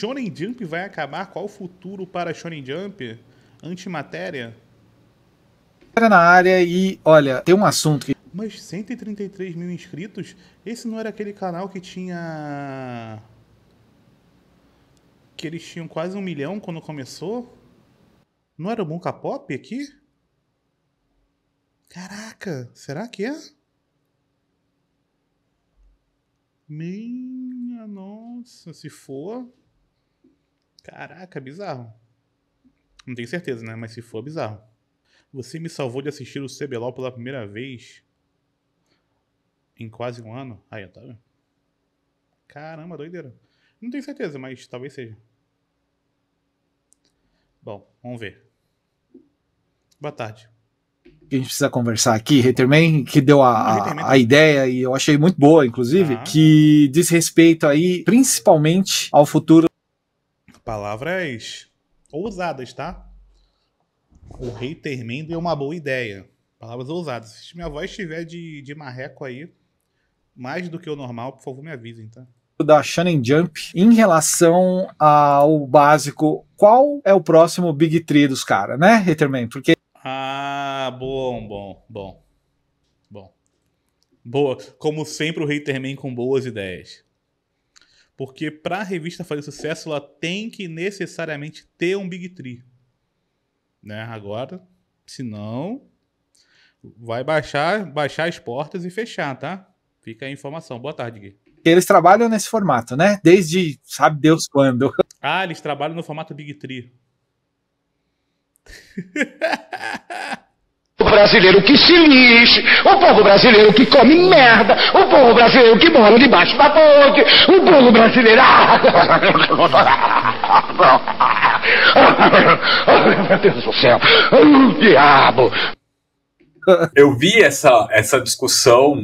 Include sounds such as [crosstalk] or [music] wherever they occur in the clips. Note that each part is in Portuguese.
Shonen Jump vai acabar? Qual o futuro para Shonen Jump? Antimatéria? Era na área e, olha, tem um assunto que. Mas 133 mil inscritos? Esse não era aquele canal que tinha. Que eles tinham quase um milhão quando começou? Não era o Bunka Pop aqui? Caraca, será que é? Minha nossa, se for. Caraca, bizarro. Não tenho certeza, né? Mas se for, bizarro. Você me salvou de assistir o CBLOL pela primeira vez em quase um ano. Aí, tá vendo? Caramba, doideira. Não tenho certeza, mas talvez seja. Bom, vamos ver. Boa tarde. A gente precisa conversar aqui, Haterman, que deu a, a, a ideia e eu achei muito boa, inclusive, ah. que diz respeito aí principalmente ao futuro Palavras ousadas, tá? O rei tremendo é uma boa ideia. Palavras ousadas. Se minha voz estiver de, de marreco aí, mais do que o normal, por favor, me avisem, tá? Da Shannon Jump em relação ao básico. Qual é o próximo Big Tree dos caras, né, Haterman? Porque. Ah, bom, bom, bom. Bom. Boa. Como sempre, o Haterman com boas ideias. Porque para a revista fazer sucesso, ela tem que necessariamente ter um Big Tree. Né? Agora, se não, vai baixar, baixar as portas e fechar, tá? Fica a informação. Boa tarde, Gui. Eles trabalham nesse formato, né? Desde sabe Deus quando. Ah, eles trabalham no formato Big Tree. [laughs] brasileiro que se lixe, o povo brasileiro que come merda, o povo brasileiro que mora debaixo da ponte, o povo brasileiro. Ah! Meu Deus do céu, o diabo. Eu vi essa, essa discussão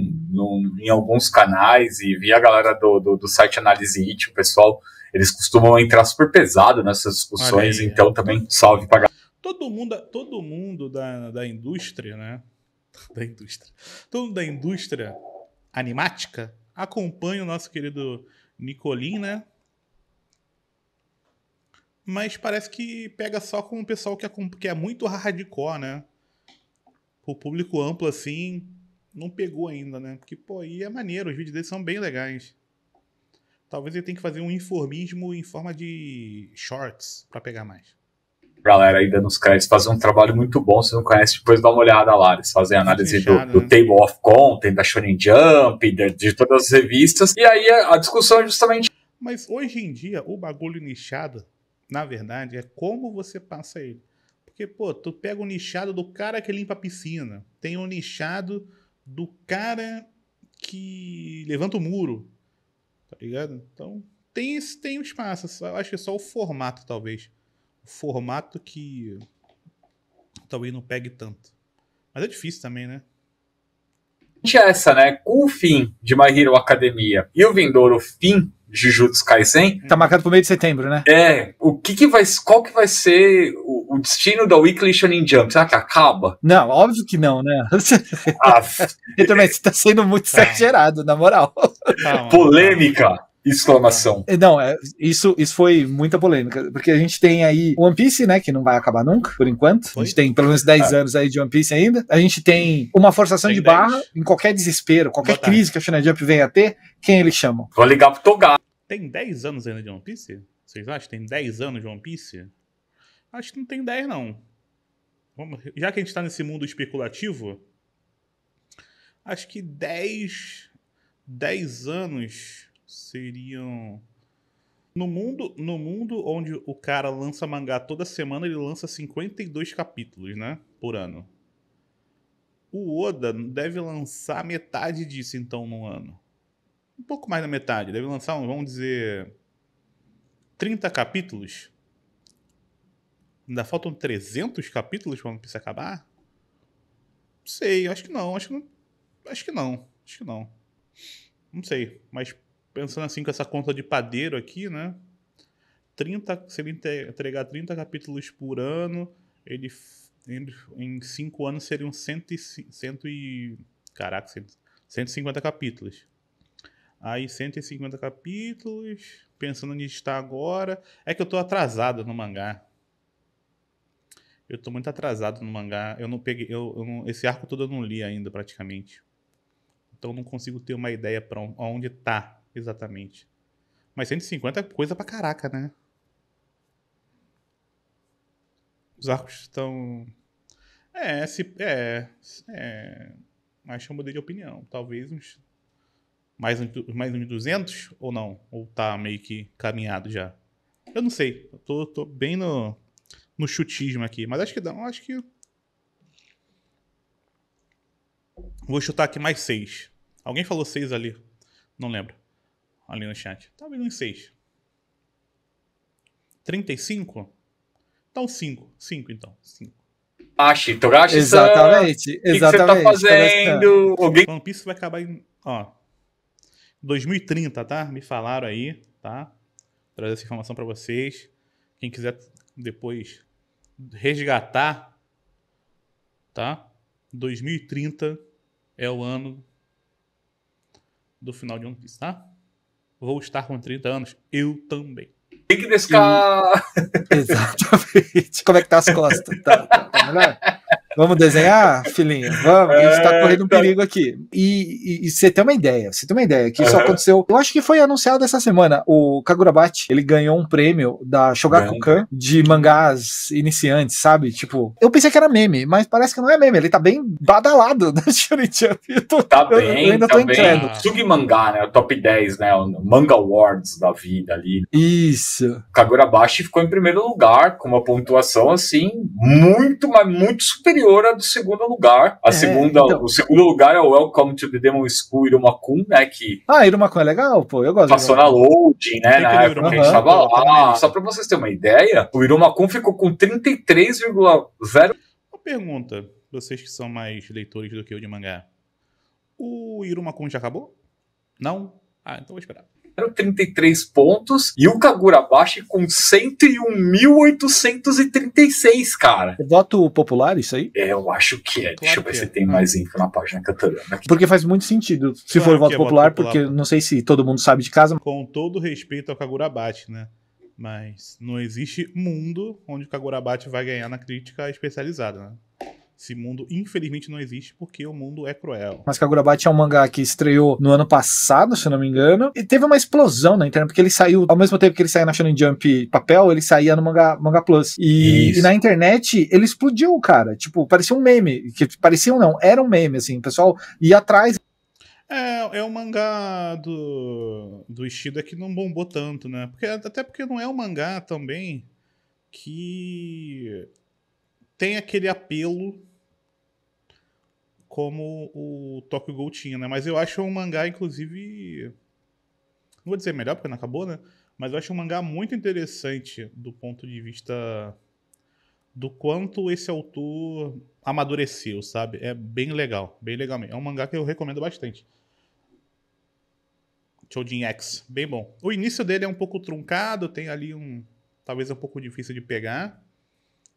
em alguns canais e vi a galera do, do, do site Análise It, o pessoal, eles costumam entrar super pesado nessas discussões, aí, então é. também salve pra galera. Todo mundo, todo mundo da, da indústria, né? [laughs] Da indústria. Todo mundo da indústria animática acompanha o nosso querido Nicolin, né? Mas parece que pega só com o pessoal que é, que é muito hardcore, né? O público amplo, assim, não pegou ainda, né? Porque, pô, aí é maneiro, os vídeos deles são bem legais. Talvez ele tenha que fazer um informismo em forma de shorts para pegar mais galera ainda nos créditos fazer um trabalho muito bom. Se não conhece, depois dá uma olhada lá. Eles fazem análise Fechado, do, do né? Table of Content, da Shonen Jump, de, de, todas as revistas. E aí a discussão é justamente. Mas hoje em dia, o bagulho nichado, na verdade, é como você passa ele. Porque, pô, tu pega o nichado do cara que limpa a piscina, tem o nichado do cara que levanta o muro, tá ligado? Então, tem tem um espaço. Eu acho que é só o formato, talvez formato que talvez não pegue tanto. Mas é difícil também, né? Essa, né? Com o fim de My Hero Academia e o vindouro fim de Jujutsu Kaisen. Tá marcado pro meio de setembro, né? É. O que que vai. Qual que vai ser o, o destino da Weekly Shonen Jump? Será que acaba? Não, óbvio que não, né? Ah, [laughs] e também, tá sendo muito [laughs] é. exagerado, na moral. Tá, não, Polêmica! Exclamação. É. Não, é, isso, isso foi muita polêmica, porque a gente tem aí One Piece, né, que não vai acabar nunca, por enquanto. Foi? A gente tem pelo menos 10 ah. É. anos aí de One Piece ainda. A gente tem uma forçação tem de 10. barra em qualquer desespero, qualquer Boa crise tarde. que a Shonen Jump venha a ter, quem eles chamam? Vou ligar pro Togar. Tem 10 anos ainda de One Piece? Vocês acham que tem 10 anos de One Piece? Acho que não tem 10, não. Vamos, já que a gente tá nesse mundo especulativo, acho que 10 10 anos seriam. No mundo, no mundo onde o cara lança mangá toda semana, ele lança 52 capítulos, né? Por ano. O Oda deve lançar metade disso, então, no ano. Um pouco mais da metade. Deve lançar, vamos dizer. 30 capítulos. Ainda faltam 300 capítulos para One Piece acabar? Não sei, acho que não. Acho que não. Acho que não. Acho que não. Não sei, mas pensando assim com essa conta de padeiro aqui, né? 30, se ele entregar 30 capítulos por ano, ele, em 5 anos seriam 100, 100 e, caraca, 150 capítulos. Aí 150 capítulos, pensando onde está agora. É que eu tô atrasado no mangá. Eu tô muito atrasado no mangá. Eu não peguei. Eu, eu não, esse arco todo eu não li ainda, praticamente. Então não consigo ter uma ideia para onde tá exatamente. Mas 150 é coisa pra caraca, né? Os arcos estão. É, se. É. é... Acho que eu mudei de opinião. Talvez uns. Mais, mais uns 200 ou não? Ou tá meio que caminhado já? Eu não sei. Eu tô, tô bem no, no chutismo aqui. Mas acho que dá. Acho que. Vou chutar aqui mais 6. Alguém falou 6 ali. Não lembro ali no chat. Talvez uns 6. 35? Então 5. 5 então. 5. Ache, Togashi. Exatamente. O que, exatamente, que você tá fazendo? Alguém... One Piece vai acabar em. Ó. 2030, tá? Me falaram aí, tá? Trazer essa informação pra vocês. Quem quiser depois resgatar, tá? 2030 é o ano do final de One Piece, tá? vou estar com 30 anos. Eu também. Tem que descar! [laughs] Exatamente. Como é que tá as costas? Tá, tá, tá melhor? Vamos desenhar, [laughs] filhinha? Vamos, a gente tá é, correndo um então. perigo aqui. E, e, e você tem uma ideia, você tem uma ideia, que isso aconteceu. Eu acho que foi anunciado essa semana. O Kagurabachi, ele ganhou um prêmio da Shogakukan de mangás iniciantes, sabe? Tipo, eu pensei que era meme, mas parece que não é meme. Ele tá bem badalado da Shonen Jump. Eu tô, tá bem, eu ainda tá tô entrando. mangá, né? O top 10, né? O Manga Awards da vida ali. Isso. Kagurabachi ficou em primeiro lugar, com uma pontuação assim, muito, mas muito superior anterior à do segundo lugar. A é, segunda, então... O segundo lugar é o Welcome to the Demon School Irumakun, né? Que ah, Irumakun é legal, pô, eu gosto. Passou na loading, né? Na época uhum, que a gente tava lá. só pra vocês terem uma ideia, o Irumakun ficou com 33,0. Uma pergunta, vocês que são mais leitores do que eu de mangá. O Irumakun já acabou? Não? Ah, então vou esperar. 133 pontos e o Kagurabashi com 101.836, cara. É voto popular, isso aí? É, eu acho que é. Claro Deixa eu ver é. se tem mais info na página Catarana. Porque faz muito sentido se claro for é voto popular, popular, porque não sei se todo mundo sabe de casa. Com todo respeito ao Kagurabashi, né? Mas não existe mundo onde o Kagurabachi vai ganhar na crítica especializada, né? Esse mundo, infelizmente, não existe porque o mundo é cruel. Mas Kagurabachi é um mangá que estreou no ano passado, se não me engano, e teve uma explosão na internet, porque ele saiu, ao mesmo tempo que ele saía na Shonen Jump papel, ele saía no Manga, manga Plus. E, e na internet, ele explodiu, cara. Tipo, parecia um meme. Que parecia um não, era um meme, assim. O pessoal ia atrás é, é um mangá do, do Ishida que não bombou tanto, né? Porque, até porque não é um mangá também que tem aquele apelo como o Tokyo Ghoul tinha, né? Mas eu acho um mangá, inclusive. Não vou dizer melhor, porque não acabou, né? Mas eu acho um mangá muito interessante do ponto de vista do quanto esse autor amadureceu, sabe? É bem legal, bem legal mesmo. É um mangá que eu recomendo bastante. Choujin X, bem bom. O início dele é um pouco truncado, tem ali um. Talvez um pouco difícil de pegar.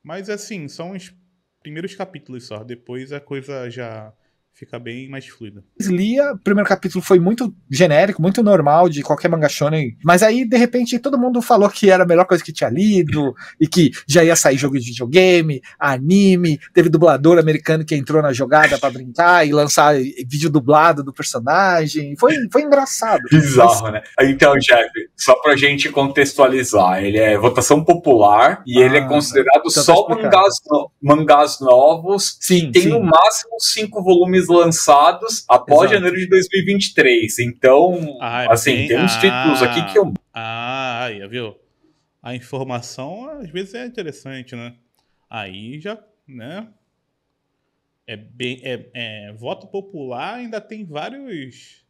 Mas assim, são uns primeiros capítulos só. Depois a coisa já fica bem mais fluida. Lia, o primeiro capítulo foi muito genérico, muito normal de qualquer manga shonen, mas aí de repente todo mundo falou que era a melhor coisa que tinha lido e que já ia sair jogo de videogame, anime, teve dublador americano que entrou na jogada para brincar e lançar vídeo dublado do personagem. Foi, foi engraçado. Bizarro, mas... né? Então, Jeff, só pra gente contextualizar, ele é votação popular e ah, ele é ah, considerado então tá só mangás, mangás novos. Sim, tem sim. no máximo cinco volumes filmes lançados após Exato. janeiro de 2023. Então, ah, é assim, bem... tem uns ah. títulos ah, aqui que eu. Ah, aí, viu? A informação às vezes é interessante, né? Aí já, né? É bem. É, é, voto popular ainda tem vários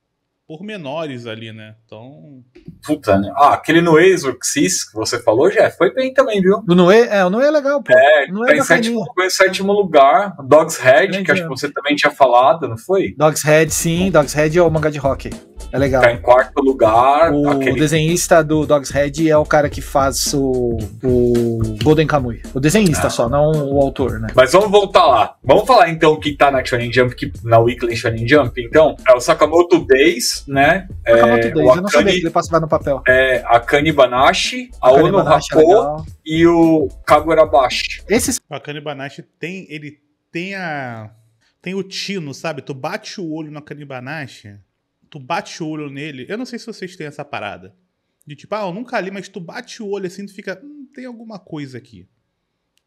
pormenores ali, né? Então. Puta, né? Ah, aquele Noé Xis que você falou, Jeff, foi bem também, viu? Do Noé? É, o Noé é legal, pô. É, Noé tá é em sétimo, em sétimo lugar. Dog's Head, que acho que você também tinha falado, não foi? Dog's Head, sim. Dog's Head é o mangá de rock. É legal. Tá em quarto lugar. O aquele... desenhista do Dog's Head é o cara que faz o, o Golden Kamuy. O desenhista ah. só, não o autor, né? Mas vamos voltar lá. Vamos falar então o que tá na Shonen Jump, que, na Weekly Shonen Jump. Então, é o Sakamoto Days, né? É, Sakamoto é, Days, eu não sabia que ele passava no papel. É, a Kani Banashi, a Akane Ono Banashi é e o Kagurabashi. Esses... A Akane Banashi tem, ele tem a... Tem o tino, sabe? Tu bate o olho na Kanibanashi, tu bate o olho nele. Eu não sei se vocês têm essa parada. De tipo, ah, eu nunca li, mas tu bate o olho assim, tu fica, hum, tem alguma coisa aqui.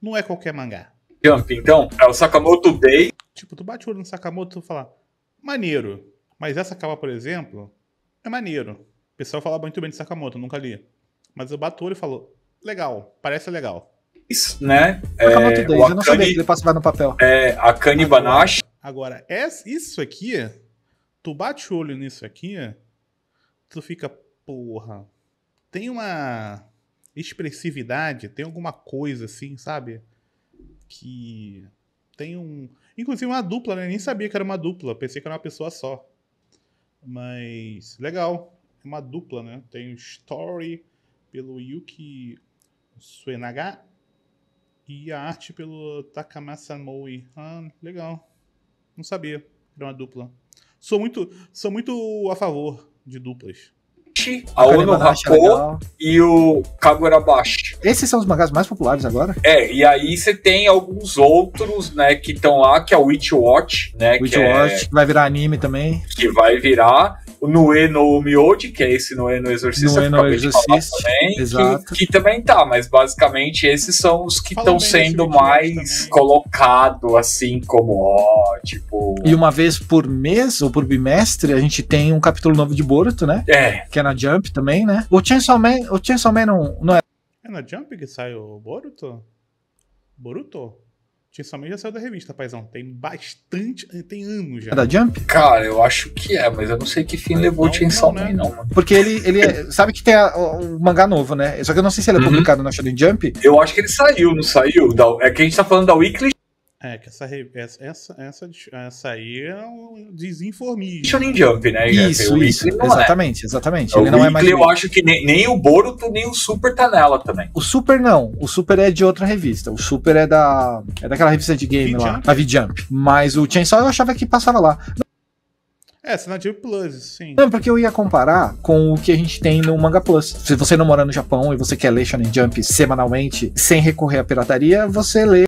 Não é qualquer mangá. então, então é o Sakamoto Bay. Tipo, tu bate o olho no Sakamoto e tu fala, maneiro. Mas essa capa, por exemplo, é maneiro. O pessoal fala muito bem de Sakamoto, nunca li. Mas eu bato o olho e falo, legal, parece legal. Isso, né? É, Sakamoto é, eu não Akane, sabia que ele passava no papel. É, a Kanibanashi. Agora, é isso aqui Tu bate o olho nisso aqui, é, tu fica, porra, tem uma expressividade, tem alguma coisa assim, sabe? Que tem um. Inclusive uma dupla, né? Nem sabia que era uma dupla, pensei que era uma pessoa só. Mas legal, é uma dupla, né? Tem o Story pelo Yuki Suenaga e a arte pelo Takamasa Moe. Ah, legal. Não sabia que era uma dupla sou muito, sou muito a favor de duplas. A Ono Rappo é e o Kagurabashi. Esses são os mangás mais populares agora? É, e aí você tem alguns outros, né, que estão lá, que é o Witch Watch, né? Witch que é Watch, é... que vai virar anime também. Que vai virar o Noé no Miote, que é esse Noé no Exorcista, Noé no Exorcista também, Exato. Que, que, também tá, mas basicamente esses são os que estão sendo mais colocado assim como ó, tipo... E uma vez por mês ou por bimestre a gente tem um capítulo novo de Boruto, né? É. Que é na Jump também, né? O Chainsaw Man, o Chainsaw Man não, não é... É na Jump que sai o Boruto? Boruto? Chainsaw já saiu da revista, paizão. Tem bastante. Eh, tem anos já. É da Jump? Cara, eu acho que é, mas eu não sei que fim levou não, o Chainsaw né? Man, não, né? não, Porque ele. ele é, sabe que tem a, mangá novo, né? Só que eu não sei se ele é uhum. publicado na Shonen Jump. Eu acho que ele saiu, não saiu? Da, é que a gente tá falando da Weekly é, que essa, essa, essa, essa aí é um desinformismo. Shonen Jump, né? Isso, isso. É. Exatamente, é. exatamente. O ele não é mais. Eu acho que nem, nem, o Boruto, nem o Super tá nela também. O Super não. O Super é de outra revista. O Super é da. É daquela revista de game lá, a V-Jump. Mas o Chainsaw eu achava que passava lá. É, Sinatio Plus, sim. Não, porque eu ia comparar com o que a gente tem no Manga Plus. Se você não mora no Japão e você quer ler Shonen Jump semanalmente, sem recorrer à pirataria, você lê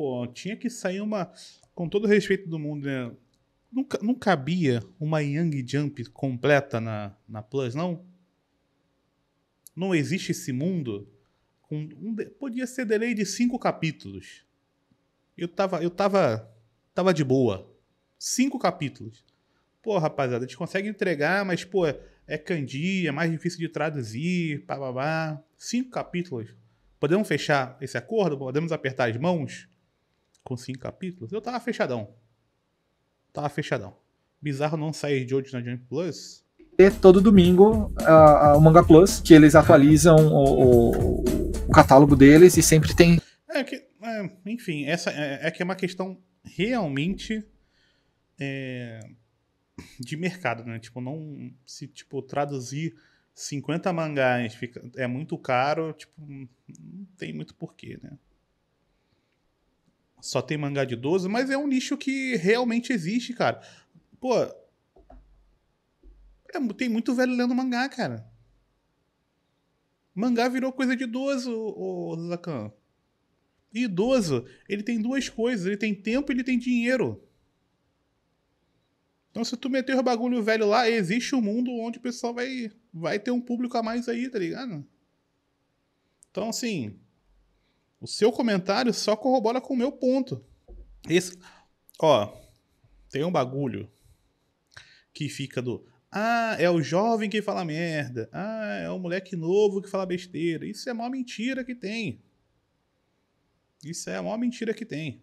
pô, tinha que sair uma. Com todo o respeito do mundo, né? Nunca, não cabia uma Young Jump completa na, na Plus, não? Não existe esse mundo. Com um, podia ser delay de cinco capítulos. Eu tava, eu tava, tava de boa. Cinco capítulos. Pô, rapaziada, a gente consegue entregar, mas, pô, é, é candia, é mais difícil de traduzir, pá, pá, pá. Cinco capítulos. Podemos fechar esse acordo? Podemos apertar as mãos? com cinco capítulos, eu tava fechadão. Tava fechadão. Bizarro não sair de hoje na Jump Plus. é todo domingo a, a, o Manga Plus, que eles atualizam o, o, o catálogo deles e sempre tem. É que, é, enfim, essa é, é, que é uma questão realmente é, de mercado, né? Tipo, não se tipo traduzir 50 mangás fica, é muito caro, tipo, não tem muito porquê, né? só tem mangá de 12, mas é um nicho que realmente existe, cara. Pô. É, tem muito velho lendo mangá, cara. Mangá virou coisa de idoso, ô, ô Zakan. E idoso, ele tem duas coisas: ele tem tempo e ele tem dinheiro. Então, se tu meter o bagulho velho lá, existe um mundo onde o pessoal vai, vai ter um público a mais aí, tá ligado? Então, assim, o seu comentário só corrobora com o meu ponto. Esse, ó, tem um bagulho que fica do ah, é o jovem que fala merda. Ah, é o moleque novo que fala besteira. Isso é a maior mentira que tem. Isso é a maior mentira que tem.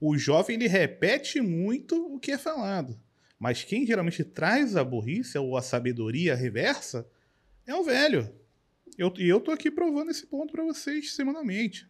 O jovem ele repete muito o que é falado. Mas quem geralmente traz a burrice ou a sabedoria reversa é o velho. Eu, e eu tô aqui provando esse ponto para vocês semanalmente.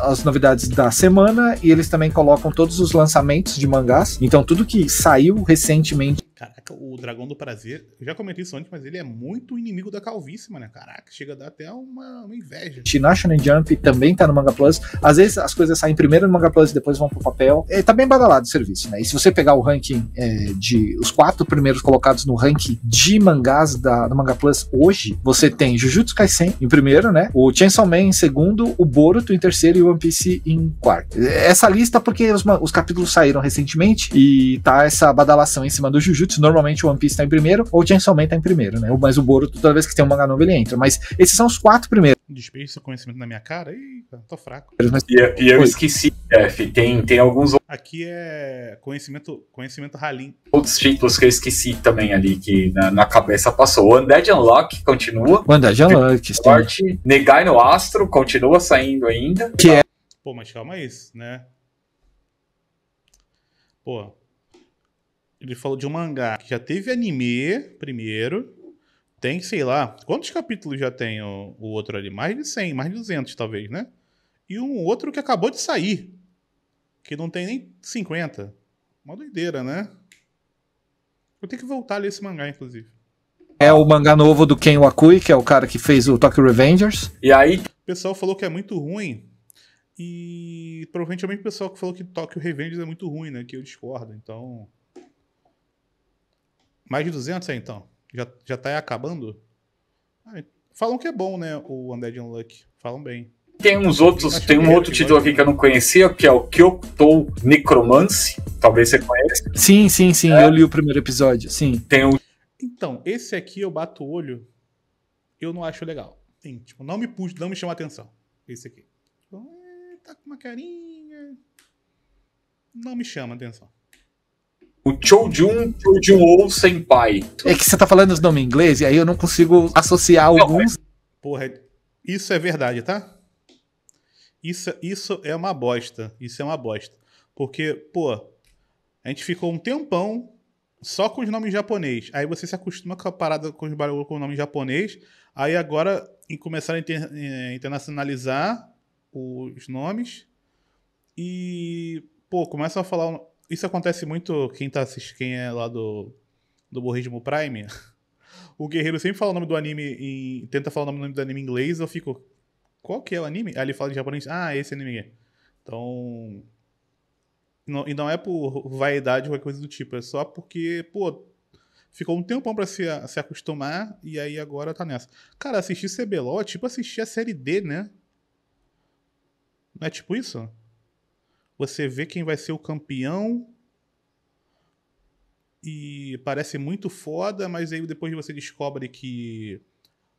As novidades da semana e eles também colocam todos os lançamentos de mangás. Então, tudo que saiu recentemente Caraca, o Dragão do Prazer, eu já comentei isso antes, mas ele é muito inimigo da calvície, mano. Caraca, chega a dar até uma, uma inveja. Shinoshinen Jump também tá no Manga Plus. Às vezes as coisas saem primeiro no Manga Plus e depois vão pro papel. É, tá bem badalado o serviço, né? E se você pegar o ranking é, de os quatro primeiros colocados no ranking de mangás da, do Manga Plus hoje, você tem Jujutsu Kaisen em primeiro, né? O Chainsaw Man em segundo, o Boruto em terceiro e o One Piece em quarto. Essa lista porque os, os capítulos saíram recentemente e tá essa badalação em cima do Jujutsu Jujutsu, normalmente o One Piece tá em primeiro, ou o Chainsaw Man tá em primeiro, né? Mas o Boruto, toda vez que tem um mangá novo, ele entra. Mas esses são os quatro primeiros. Despejo seu conhecimento na minha cara? Ih, tô fraco. E, e eu esqueci, Jeff, tem, tem alguns... Aqui é conhecimento, conhecimento ralim. Outros títulos que eu esqueci também ali, que na, na cabeça passou. O Undead Unlock continua. O Undead Unlock, Forte. Negai no Astro continua saindo ainda. Que é... Pô, mas calma isso, né? Pô, ele falou de um mangá que já teve anime primeiro. Tem, sei lá, quantos capítulos já tem o, o outro ali? Mais de 100, mais de 200 talvez, né? E um outro que acabou de sair, que não tem nem 50. Uma doideira, né? Eu tenho que voltar ali esse mangá, inclusive. É o mangá novo do Ken Wakui, que é o cara que fez o Tokyo Revengers. E aí? O pessoal falou que é muito ruim. E provavelmente é o pessoal que falou que Tokyo Revengers é muito ruim, né? Que eu discordo, então... Mais de 200 é, então? Já, já tá acabando? falam que é bom, né? O Undead Unluck. Falam bem. Tem uns outros, Acho tem um é outro título aqui que eu não conhecia, que é o Kyoto Necromancy. Talvez você conheça. Sim, sim, sim. É. Eu li o primeiro episódio, sim. Tem um... Então, esse aqui eu bato o olho, eu não acho legal. Sim, tipo, não me puxa, não me chama atenção. Esse aqui. Tipo, é, tá com uma carinha. Não me chama atenção. O Chojun, Jun ou Senpai. É que você tá falando os nomes em inglês e aí eu não consigo associar não, alguns. É... Porra, isso é verdade, tá? Isso, isso é uma bosta. Isso é uma bosta. Porque, pô, a gente ficou um tempão só com os nomes japonês. Aí você se acostuma com a parada com os barulhos com o nome japonês. Aí agora começaram a inter, eh, internacionalizar os nomes. E, pô, começam a falar isso acontece muito, quem tá assistindo, quem é lá do, do Borrismo Prime, [laughs] o guerreiro sempre fala o nome do anime em, tenta falar o nome do anime em inglês, eu fico, qual que é o anime? Aí ele fala em japonês, ah, esse anime Então, não, e não é por vaidade ou qualquer coisa do tipo, é só porque, pô, ficou um tempão pra se, se acostumar e aí agora tá nessa. Cara, assistir CBLOL é tipo assistir a série D, né? Não é tipo isso? você vê quem vai ser o campeão e parece muito foda, mas aí depois você descobre que.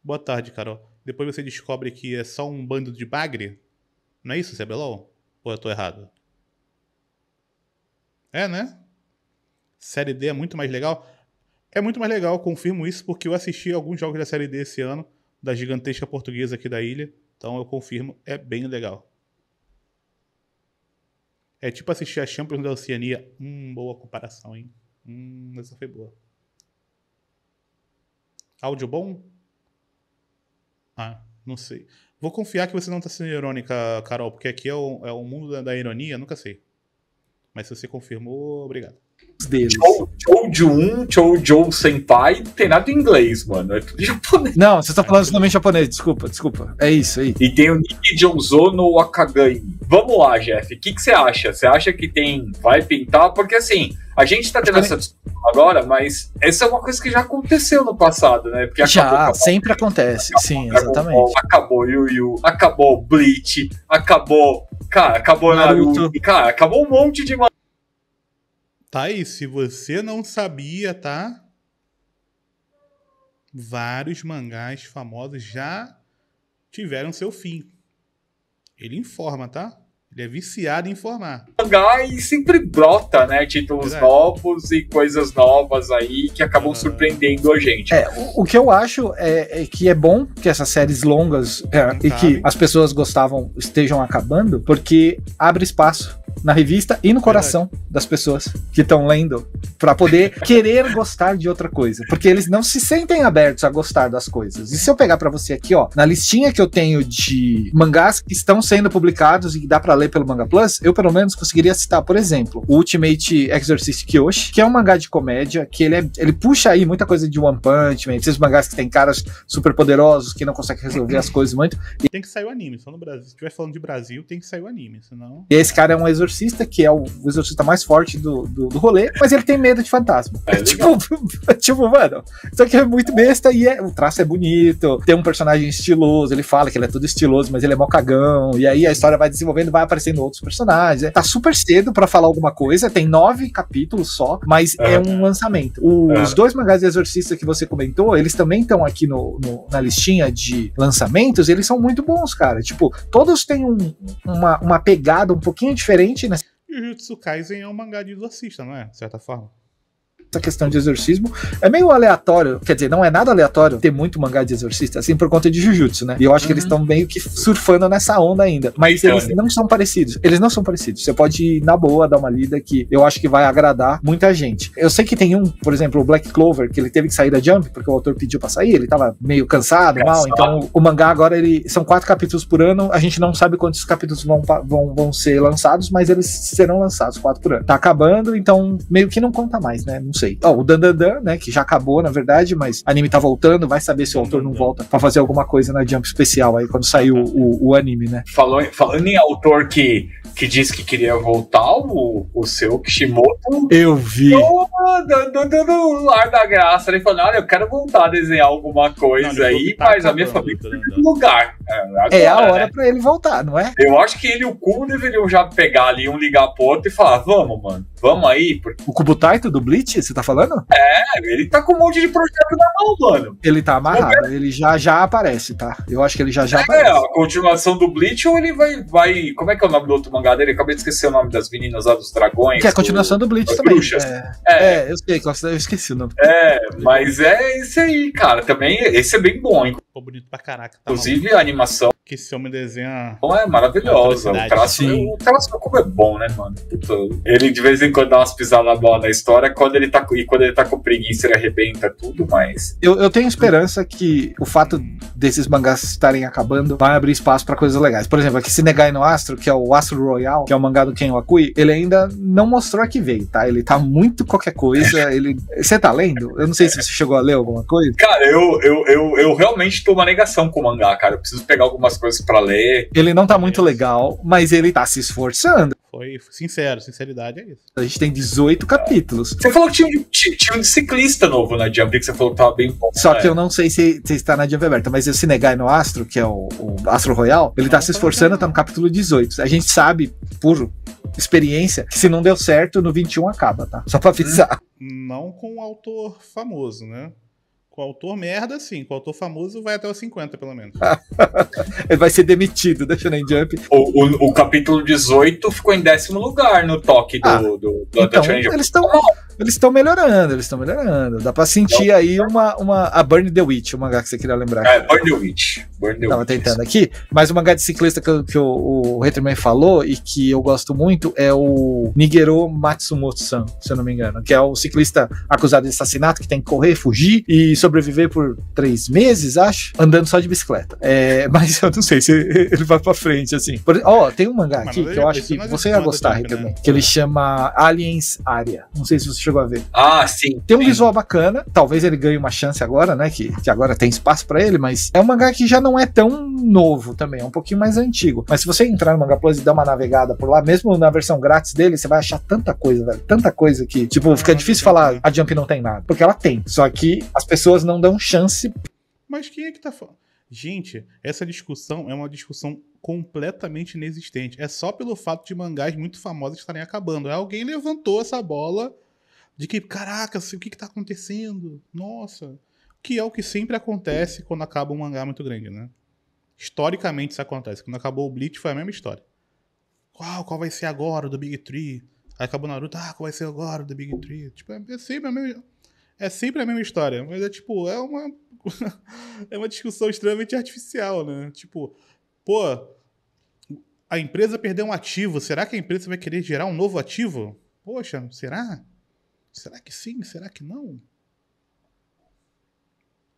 Boa tarde, Carol. Depois você descobre que é só um bando de bagre. Não é isso, Sebelol? Ou eu tô errado? É, né? Série D é muito mais legal. É muito mais legal, confirmo isso, porque eu assisti alguns jogos da Série D esse ano, da gigantesca portuguesa aqui da ilha. Então eu confirmo, é bem legal. É tipo assistir a Champions da Oceania. Hum, boa comparação, hein? Hum, essa foi boa. Áudio bom? Ah, não sei. Vou confiar que você não está sendo irônica, Carol, porque aqui é o, é o mundo da, da ironia, nunca sei. Mas se você confirmou, obrigado deles. Jojo um Jojo Senpai, não tem nada em inglês, mano. É tudo [laughs] japonês. Não, você tá falando também japonês, desculpa, desculpa. É isso aí. É e tem o Nick Jonzo no Wakagami. Vamos lá, Jeff, o que, você acha? Você acha que tem. Vai pintar? Porque assim. A gente tá tendo essa discussão agora, mas essa é uma coisa que já aconteceu no passado, né? Porque já, acabou, sempre acabou, acontece, acabou, sim, exatamente. Acabou Yu Yu, acabou Bleach, acabou. Cara, acabou Naruto. Naruto. Cara, acabou um monte de Thaís, tá se você não sabia, tá? Vários mangás famosos já tiveram seu fim. Ele informa, tá? Ele é viciado em informar. Mangá e sempre brota, né? Títulos tipo, novos e coisas novas aí que acabam ah. surpreendendo a gente. É, o, o que eu acho é, é, que é bom que essas séries longas é, e que as pessoas gostavam estejam acabando, porque abre espaço na revista e no coração Verdade. das pessoas que estão lendo, para poder [laughs] querer gostar de outra coisa, porque eles não se sentem abertos a gostar das coisas. E se eu pegar para você aqui, ó, na listinha que eu tenho de mangás que estão sendo publicados e que dá para ler pelo Manga Plus, eu pelo menos conseguiria citar, por exemplo, o Ultimate Exorcist Kyoshi, que é um mangá de comédia, que ele, é, ele puxa aí muita coisa de One Punch Man, esses mangás que tem caras super poderosos que não conseguem resolver as coisas muito. E... Tem que sair o anime, só no Brasil. Se estiver falando de Brasil, tem que sair o anime, senão. E esse cara é um exorcista exorcista, que é o, exorcista mais forte do, do, do, rolê, mas ele tem medo de fantasma. É [laughs] tipo, [laughs] tipo, mano, só que é muito besta e é, o traço é bonito, tem um personagem estiloso, ele fala que ele é todo estiloso, mas ele é mó cagão, e aí a história vai desenvolvendo, vai aparecendo outros personagens. É, tá super cedo para falar alguma coisa, tem nove capítulos só, mas é, é um lançamento. O, os dois mangás de exorcista que você comentou, eles também estão aqui no, no, na listinha de lançamentos, eles são muito bons, cara. Tipo, todos têm um, uma, uma pegada um pouquinho diferente diferente, né? Jujutsu Kaisen é um mangá de velocista, não é? De certa forma essa questão de exorcismo. É meio aleatório, quer dizer, não é nada aleatório ter muito mangá de exorcista, assim, por conta de Jujutsu, né? E eu acho uhum. que eles estão uhum. meio que surfando nessa onda ainda. Mas então, eles né? não são parecidos. Eles não são parecidos. Você pode ir na boa dar uma lida que eu acho que vai agradar muita gente. Eu sei que tem um, por exemplo, o Black Clover, que ele teve que sair da Jump, porque o autor pediu pra sair, ele tava meio cansado, é mal. Só. Então o mangá agora ele são quatro capítulos por ano. A gente não sabe quantos capítulos vão, vão, vão ser lançados, mas eles serão lançados quatro por ano. Tá acabando, então meio que não conta mais, né? Não sei. Ó, oh, o Dandandan, né, que já acabou, na verdade, mas anime tá voltando, vai saber se o autor não volta para fazer alguma coisa na Jump especial aí quando sair o, o, o, anime, né? Falou, falando em autor que, que disse que queria voltar, o, o seu Kishimoto. Eu vi. Do, lar da graça, ele falou: olha, eu quero voltar a desenhar alguma coisa não, aí, tá mas a minha família tá não, né, não, lugar. É, é a hora né? para ele voltar, não é? Eu acho que ele e o Kubo deveriam já pegar ali, um ligar pro outro e falar: vamos, mano, vamos aí. Porque... O Cubo Taito tá do Bleach, você tá falando? É, ele tá com um monte de projeto na mão, mano. Ele tá amarrado, é ele já já aparece, tá? Eu acho que ele já já é, aparece. É, a continuação do Bleach ou ele vai, vai. Como é que é o nome do outro mangá dele? Eu acabei de esquecer o nome das meninas lá dos dragões. Que é a continuação do, do Bleach também. Bruxas. É, é. é, eu sei, eu esqueci o nome. É, mas é isso aí, cara. Também esse é bem bom, hein? Ficou bonito pra caraca. Tá Inclusive, a animação. Que esse homem desenha. Bom, então é maravilhosa. O traço, o traço como é bom, né, mano? Puta, ele de vez em quando dá umas pisadas boas na história quando ele tá, e quando ele tá com preguiça, ele arrebenta tudo, mas. Eu, eu tenho esperança que o fato desses mangás estarem acabando vai abrir espaço para coisas legais. Por exemplo, aqui se negar no Astro, que é o Astro Royal, que é o mangá do Ken Wakui, ele ainda não mostrou a que veio, tá? Ele tá muito qualquer coisa. [laughs] ele Você tá lendo? Eu não sei se você chegou a ler alguma coisa. Cara, eu, eu, eu, eu realmente tô uma negação com o mangá, cara. Eu preciso pegar algumas coisas para ler. Ele não tá muito legal, mas ele tá se esforçando. Foi sincero, sinceridade é isso. A gente tem 18 capítulos. Você falou que tinha um, tinha um ciclista novo na Jump, que você falou que tava bem bom. Só né? que é. eu não sei se, se está na Jump aberta, mas esse Negai no Astro, que é o, o Astro Royal, ele tá não, tá se esforçando, tá no capítulo 18. A gente sabe, por experiência, que se não deu certo, no 21 acaba, tá? Só pra avisar. Não com um autor famoso, né? o autor merda, sim. o autor famoso vai até os 50, pelo menos. [laughs] Ele vai ser demitido da Shonen Jump. O, o, o, capítulo 18 ficou em décimo lugar no toque do, ah, do, do então, da Shonen Jump. Eles estão. Tá oh eles estão melhorando, eles estão melhorando. Dá pra sentir então, aí uma, uma. A Burn the Witch, o mangá que você queria lembrar. É, Burn the Witch. Burn the Tava Witch, tentando aqui. Mas o mangá de ciclista que, que o, o Retroman falou e que eu gosto muito é o Nigero Matsumoto-san, se eu não me engano, que é o ciclista acusado de assassinato que tem que correr, fugir e sobreviver por três meses, acho, andando só de bicicleta. É, [laughs] mas eu não sei se ele vai pra frente, assim. Ó, oh, tem um mangá aqui que eu acho que você ia gostar, Retroman, né? que ele chama Aliens Área. Não sei se você chegou a ver. Ah, sim. Tem um sim. visual bacana, talvez ele ganhe uma chance agora, né? Que, que agora tem espaço para ele, mas é um mangá que já não é tão novo também, é um pouquinho mais antigo. Mas se você entrar no Manga Plus e dar uma navegada por lá, mesmo na versão grátis dele, você vai achar tanta coisa, velho. Tanta coisa que, tipo, fica difícil falar a Jump não tem nada. Porque ela tem. Só que as pessoas não dão chance. Mas quem é que tá falando? Gente, essa discussão é uma discussão completamente inexistente. É só pelo fato de mangás muito famosos estarem acabando. Alguém levantou essa bola de que, caraca, o que, que tá acontecendo? Nossa. Que é o que sempre acontece quando acaba um mangá muito grande, né? Historicamente isso acontece. Quando acabou o Bleach foi a mesma história. Uau, qual vai ser agora do Big Tree? Aí acabou Naruto, ah, qual vai ser agora do Big Tree? Tipo, é, é sempre a mesma é sempre a mesma história, mas é tipo, é uma [laughs] é uma discussão extremamente artificial, né? Tipo, pô, a empresa perdeu um ativo, será que a empresa vai querer gerar um novo ativo? Poxa, será? Será que sim? Será que não?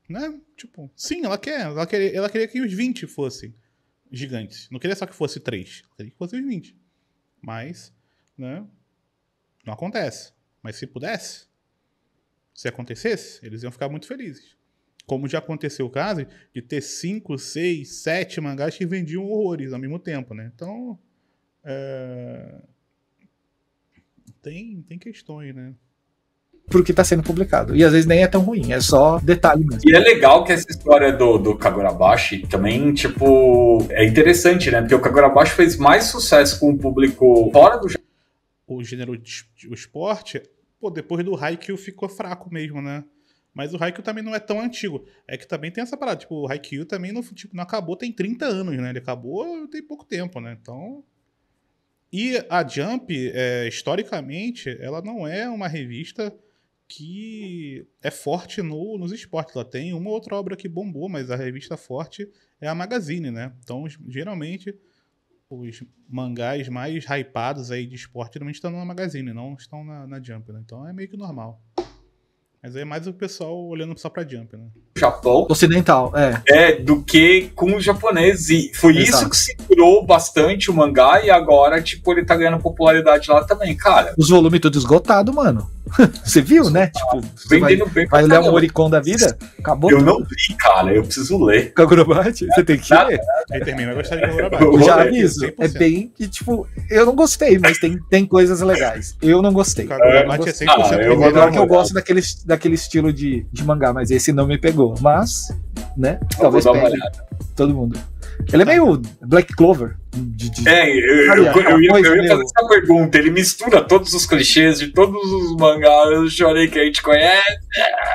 Né? Tipo, sim, ela quer. Ela queria, ela queria que os 20 fossem gigantes. Não queria só que fosse 3. Ela queria que fossem os 20. Mas, né? Não acontece. Mas se pudesse, se acontecesse, eles iam ficar muito felizes. Como já aconteceu o caso de ter 5, 6, 7 mangás que vendiam horrores ao mesmo tempo, né? Então. É... Tem, tem questões, né? pro que tá sendo publicado. E às vezes nem é tão ruim, é só detalhe mesmo. E é legal que essa história do, do Kagurabashi também, tipo, é interessante, né? Porque o Kagurabashi fez mais sucesso com o público fora do o gênero de, o esporte, pô, depois do Haikyuu ficou fraco mesmo, né? Mas o Haikyuu também não é tão antigo. É que também tem essa parada, tipo, o Haikyuu também não, tipo, não acabou tem 30 anos, né? Ele acabou tem pouco tempo, né? Então... E a Jump, é, historicamente, ela não é uma revista que é forte no, nos esportes. Ela tem uma outra obra que bombou, mas a revista forte é a Magazine, né? Então, geralmente, os mangás mais hypados aí de esporte geralmente estão na Magazine, não estão na, na Jump, né? Então é meio que normal. Mas é mais o pessoal olhando só pra Jump, né? Japão. Ocidental, é. É, do que com os japoneses. E foi Exato. isso que se curou bastante o mangá e agora, tipo, ele tá ganhando popularidade lá também, cara. Os volumes tudo esgotado, mano. [laughs] Você viu, né? Tipo, você vai, bem vai ler um moricon da vida? Acabou. Eu não vi, cara. Eu preciso ler. Kakurobate? Você tem que tá, ler. Tá, tá. Aí termina, eu gostaria de Kakurobate. [laughs] Já aviso. É bem que, tipo, eu não gostei, mas tem, tem coisas legais. Eu não gostei. Kakurobate é 100% ah, eu, melhor que eu gosto daquele, daquele estilo de, de mangá, mas esse não me pegou. Mas, né? Talvez pegue todo mundo. Ele é meio Black Clover. De, de... É, eu, eu, eu, ia, eu, ia, fazer essa pergunta. Ele mistura todos os clichês de todos os mangás, eu chorei que a gente conhece.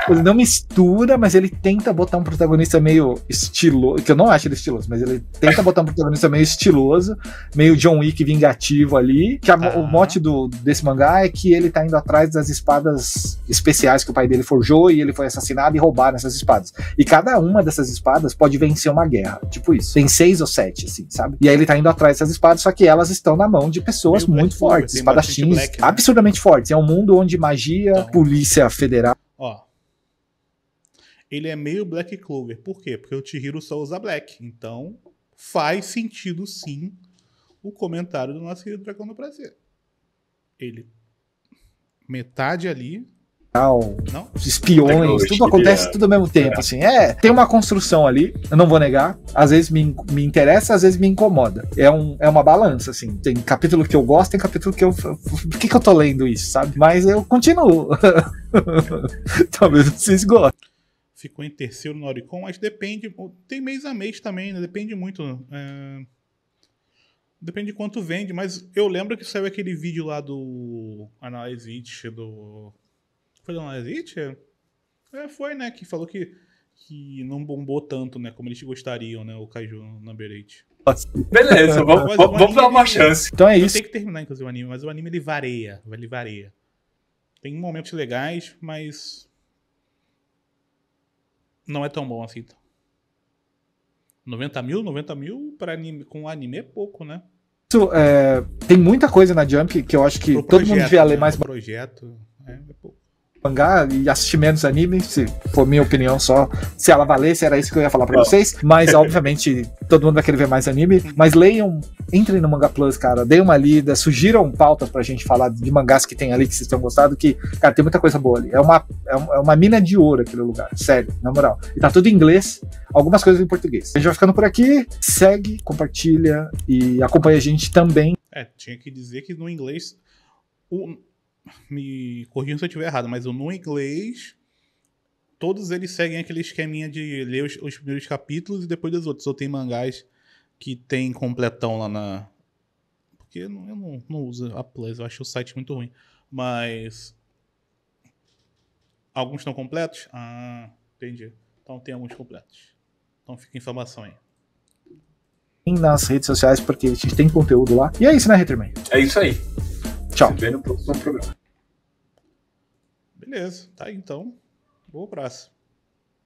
Ele não mistura, mas ele tenta botar um protagonista meio estiloso. Que eu não acho ele estiloso, mas ele tenta botar um protagonista meio estiloso, meio John Wick vingativo ali. Que a, ah. o mote do, desse mangá é que ele tá indo atrás das espadas especiais que o pai dele forjou e ele foi assassinado e roubaram essas espadas. E cada uma dessas espadas pode vencer uma guerra. Tipo isso. Tem seis ou sete, assim, sabe? E aí ele tá indo correndo atrás dessas espadas, só que elas estão na mão de pessoas muito Black fortes, espadachins Black, né? absurdamente fortes. É um mundo onde magia, então, polícia federal. Ó. Ele é meio Black Clover. Por quê? Porque o Chihiro só usa Black. Então faz sentido sim o comentário do nosso querido Dragão do Prazer. Ele. Metade ali não? espiões, tudo acontece é. tudo ao mesmo tempo, é. assim. É, tem uma construção ali, eu não vou negar. Às vezes me, me interessa, às vezes me incomoda. É, um, é uma balança, assim. Tem capítulo que eu gosto, tem capítulo que eu. Por que, que eu tô lendo isso, sabe? Mas eu continuo. [laughs] Talvez vocês gostem ficou em terceiro no Oricon, mas depende. Tem mês a mês também, né? Depende muito. Né? É... Depende de quanto vende, mas eu lembro que saiu aquele vídeo lá do Análise do foi da Analyst? É, foi, né? Que falou que, que não bombou tanto, né? Como eles gostariam, né? O Kaiju Number 8. Beleza, vamos, vamos, vamos dar uma ele, chance. Então é eu isso. Tem que terminar, inclusive, o anime, mas o anime ele varia. Ele varia. Tem momentos legais, mas. Não é tão bom assim. Então. 90 mil? 90 mil pra anime, com anime é pouco, né? Isso, é, tem muita coisa na Jump que eu acho que Pro todo projeto, mundo devia ler né? mais. Projeto, é, é pouco mangá e assistir menos anime, se for minha opinião só. Se ela valesse, era isso que eu ia falar pra ah. vocês. Mas, [laughs] obviamente, todo mundo vai querer ver mais anime. Mas leiam, entrem no Manga Plus, cara. Deem uma lida, sugiram pauta pra gente falar de mangás que tem ali que vocês tenham gostado. Que, cara, tem muita coisa boa ali. É uma, é, é uma mina de ouro aquele lugar, sério, na moral. E tá tudo em inglês, algumas coisas em português. A gente vai ficando por aqui. Segue, compartilha e acompanha a gente também. É, tinha que dizer que no inglês me corrijam se eu estiver errado, mas no inglês todos eles seguem aquele esqueminha de ler os, os primeiros capítulos e depois dos outros. Ou tem mangás que tem completão lá na. Porque eu não, eu não, não uso a Plus, eu acho o site muito ruim. Mas. Alguns estão completos? Ah, entendi. Então tem alguns completos. Então fica a informação aí nas redes sociais, porque a gente tem conteúdo lá. E é isso, né, Retrman? É isso aí. Tchau. Se vê no próximo programa. Beleza, tá aí, então. Boa praça.